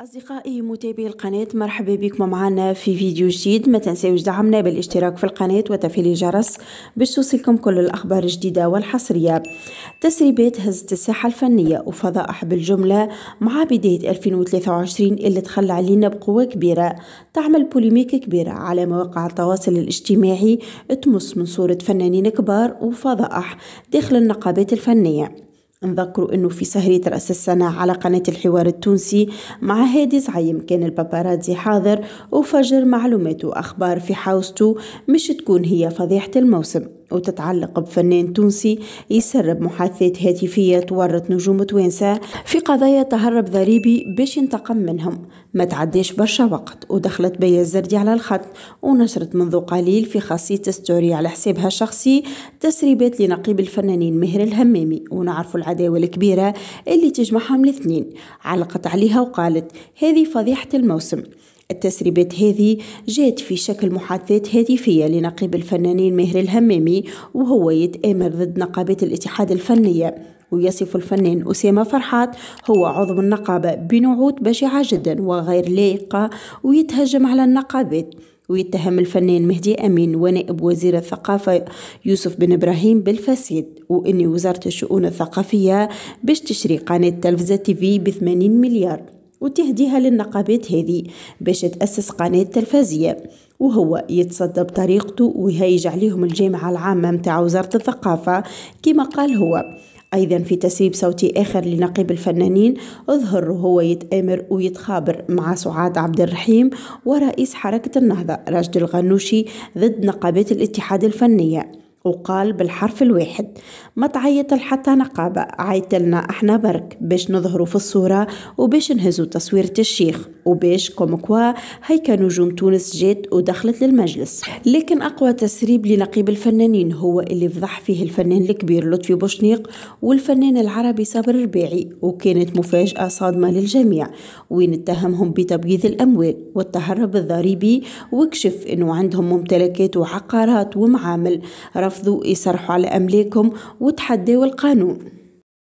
أصدقائي متابعي القناة مرحبا بكم معنا في فيديو جديد ما تنسيوش دعمنا بالاشتراك في القناة وتفعيل الجرس باش توصلكم كل الأخبار الجديدة والحصرية تسريبات هزت الساحة الفنية وفضائح بالجملة مع بداية 2023 اللي تخلى علينا بقوة كبيرة تعمل بوليميك كبيرة على مواقع التواصل الاجتماعي تمص من صورة فنانين كبار وفضائح داخل النقابات الفنية نذكروا أنه في سهرية رأس السنة على قناة الحوار التونسي مع هادي زعيم كان الباباراتزي حاضر وفجر معلومات وأخبار في حوزته مش تكون هي فضيحة الموسم وتتعلق بفنان تونسي يسرب محادثات هاتفية تورط نجوم توانسة في قضايا تهرب ضريبي باش ينتقم منهم ما تعديش برشا وقت ودخلت بيا الزردي على الخط ونشرت منذ قليل في خاصية ستوري على حسابها الشخصي تسريبات لنقيب الفنانين مهر الهمامي ونعرف العداوة الكبيرة اللي تجمعهم الاثنين علقت عليها وقالت هذه فضيحة الموسم التسريبات هذه جات في شكل محادثات هاتفية لنقيب الفنانين مهر الهمامي وهو يتآمر ضد نقابات الاتحاد الفنية ويصف الفنان أسامة فرحات هو عضو النقابة بنعوت بشعة جدا وغير لائقة ويتهجم على النقابات ويتهم الفنان مهدي أمين ونائب وزير الثقافة يوسف بن إبراهيم بالفساد وإن وزارة الشؤون الثقافية باش تشري قناة تلفزة تيفي بثمانين مليار وتهديها للنقابات هذه باش تأسس قناة تلفزية وهو يتصدى بطريقته ويهيج عليهم الجامعة العامة متاع وزارة الثقافة كما قال هو أيضا في تسريب صوتي آخر لنقيب الفنانين أظهر هو يتآمر ويتخابر مع سعاد عبد الرحيم ورئيس حركة النهضة راشد الغنوشي ضد نقابات الاتحاد الفنية وقال بالحرف الواحد ما تعيط حتى نقابة عيطلنا احنا برك باش نظهروا في الصورة وباش نهزوا تصويرة الشيخ وباش كومكوا هي نجوم تونس جات ودخلت للمجلس لكن أقوى تسريب لنقيب الفنانين هو اللي فضح فيه الفنان الكبير لطفي بوشنيق والفنان العربي صابر الرباعي وكانت مفاجأة صادمة للجميع وين اتهمهم بتبييض الأموال والتهرب الضريبي وكشف أنه عندهم ممتلكات وعقارات ومعامل رفضوا يصرحوا على أملاكهم وتحدوا القانون